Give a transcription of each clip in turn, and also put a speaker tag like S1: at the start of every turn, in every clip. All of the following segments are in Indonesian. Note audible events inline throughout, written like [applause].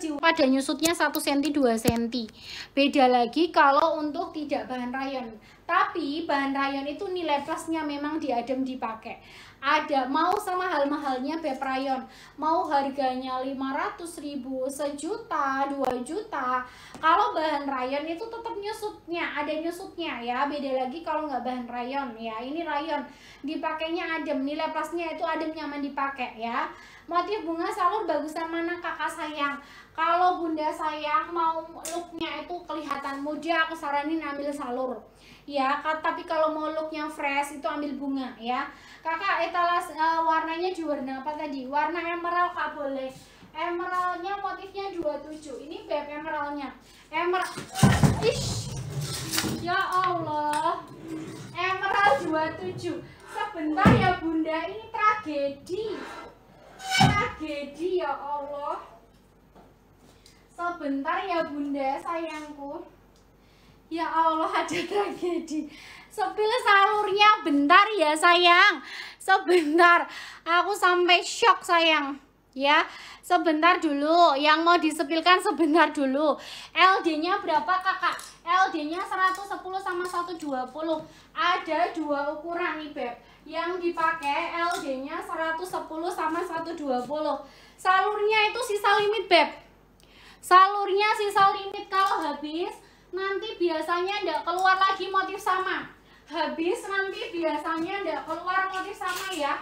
S1: chiều pada nyusutnya 1 cm 2 cm beda lagi kalau untuk tidak bahan rayon tapi bahan rayon itu nilai plusnya memang diadem dipakai ada mau sama hal mahalnya bep rayon mau harganya 500 ribu sejuta 2 juta kalau bahan rayon itu tetap nyusutnya ada nyusutnya ya beda lagi kalau nggak bahan rayon ya ini rayon dipakainya adem nilai plusnya itu adem nyaman dipakai ya motif bunga salur bagusan mana kakak sayang kalau bunda saya mau looknya itu kelihatan muda aku saranin ambil salur ya tapi kalau mau looknya fresh itu ambil bunga ya kakak etalas uh, warnanya di warna apa tadi warna emerald kak boleh emeraldnya motifnya 27 ini beb emeraldnya emerald ish ya Allah emerald 27 sebentar ya bunda ini tragedi tragedi ya Allah Sebentar ya bunda sayangku Ya Allah ada tragedi Sepil salurnya bentar ya sayang Sebentar Aku sampai shock sayang Ya sebentar dulu Yang mau disepilkan sebentar dulu LD nya berapa kakak? LD nya 110 sama 120 Ada dua ukuran nih Beb Yang dipakai LD nya 110 sama 120 Salurnya itu sisa limit Beb salurnya sisa limit kalau habis nanti biasanya tidak keluar lagi motif sama habis nanti biasanya tidak keluar motif sama ya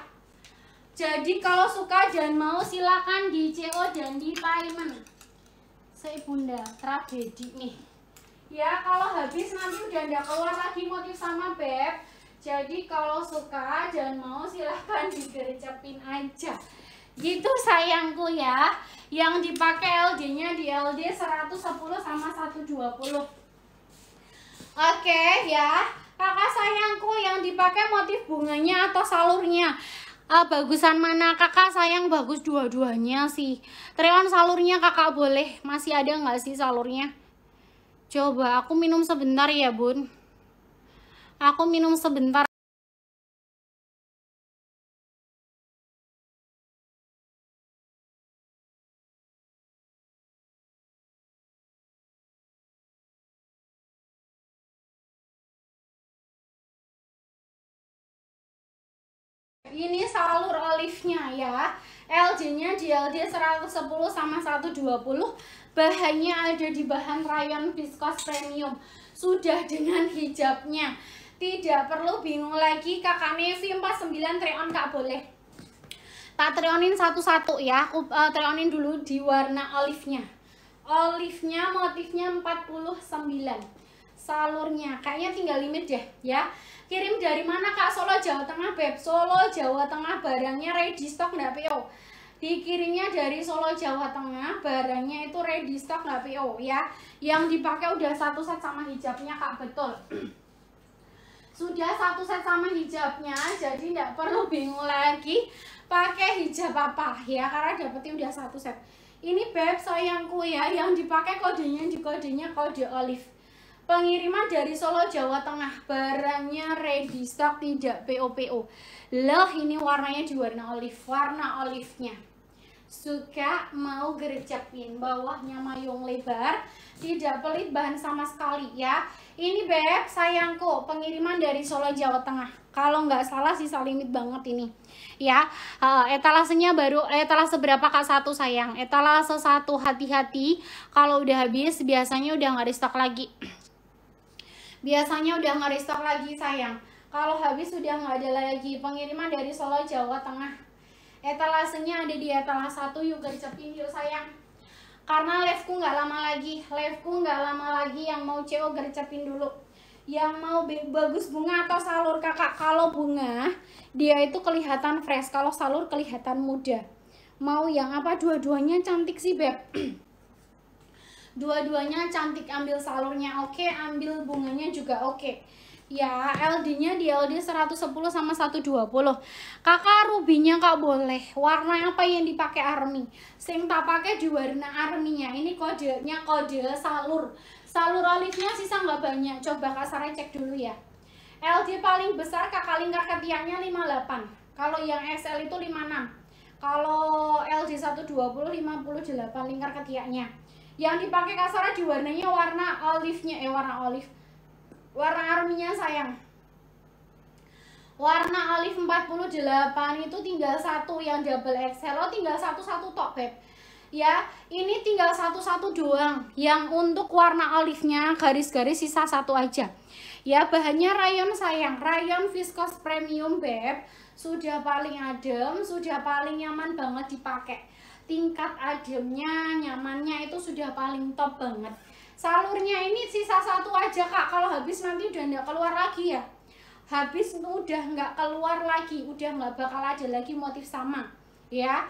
S1: jadi kalau suka jangan mau silakan di CO dan di payment saya bunda tragedi nih ya kalau habis nanti udah tidak keluar lagi motif sama beb jadi kalau suka jangan mau silahkan digercepin aja gitu sayangku ya yang dipakai LD-nya di LD 110 sama 120 oke okay, ya kakak sayangku yang dipakai motif bunganya atau salurnya Ah, bagusan mana kakak sayang bagus dua-duanya sih Treon salurnya kakak boleh masih ada nggak sih salurnya coba aku minum sebentar ya bun aku minum sebentar ini salur olive-nya ya LJ-nya JLD 110 sama 120 bahannya ada di bahan rayon viscose premium sudah dengan hijabnya tidak perlu bingung lagi kakak Nevi 49 treon kak boleh tak treonin satu-satu ya aku uh, eh, treonin dulu di warna olive-nya motifnya 49 salurnya kayaknya tinggal limit deh ya kirim dari mana kak Solo Jawa Tengah beb Solo Jawa Tengah barangnya ready stock nggak PO dikirimnya dari Solo Jawa Tengah barangnya itu ready stock nggak PO ya yang dipakai udah satu set sama hijabnya kak betul [clears throat] sudah satu set sama hijabnya jadi nggak perlu bingung lagi pakai hijab apa ya karena dapetin udah satu set ini beb sayangku ya yang dipakai kodenya di kodenya kode olive Pengiriman dari Solo, Jawa Tengah. Barangnya ready stock, tidak popo. po Loh, ini warnanya di warna olive. Warna olive-nya. Suka mau gerecepin Bawahnya mayung lebar. Tidak pelit bahan sama sekali ya. Ini Beb, sayangku. Pengiriman dari Solo, Jawa Tengah. Kalau nggak salah sisa limit banget ini. Ya, eh, etalasenya baru, eh, etalase berapa kak satu sayang? Etalase satu hati-hati. Kalau udah habis, biasanya udah nggak di stok lagi. Biasanya udah ngeristok lagi sayang. Kalau habis sudah nggak ada lagi pengiriman dari Solo Jawa Tengah. Etalasenya ada di etalase satu yuk gercepin yuk sayang. Karena liveku nggak lama lagi, liveku nggak lama lagi yang mau CO gercepin dulu yang mau bagus bunga atau salur kakak kalau bunga dia itu kelihatan fresh kalau salur kelihatan muda mau yang apa dua-duanya cantik sih beb [clears throat] dua-duanya cantik ambil salurnya oke okay, ambil bunganya juga oke okay. ya LD-nya di LD 110 sama 120 kakak rubinya kak boleh warna apa yang dipakai army sing tak pakai di warna arminya ini kodenya kode salur salur olive sisa nggak banyak coba kak Sarah cek dulu ya LD paling besar kakak lingkar ketiaknya 58 kalau yang XL itu 56 kalau LG 120 58 lingkar ketiaknya. Yang dipakai kasarnya diwarnanya warna olive-nya eh warna olive. Warna arminya sayang. Warna olive 48 itu tinggal satu yang double XL, lo oh, tinggal satu-satu top Beb ya ini tinggal satu-satu doang yang untuk warna olive-nya garis-garis sisa satu aja ya bahannya rayon sayang rayon viscose premium beb sudah paling adem, sudah paling nyaman banget dipakai. Tingkat ademnya, nyamannya itu sudah paling top banget. Salurnya ini sisa satu aja kak, kalau habis nanti udah nggak keluar lagi ya. Habis udah nggak keluar lagi, udah nggak bakal ada lagi motif sama ya.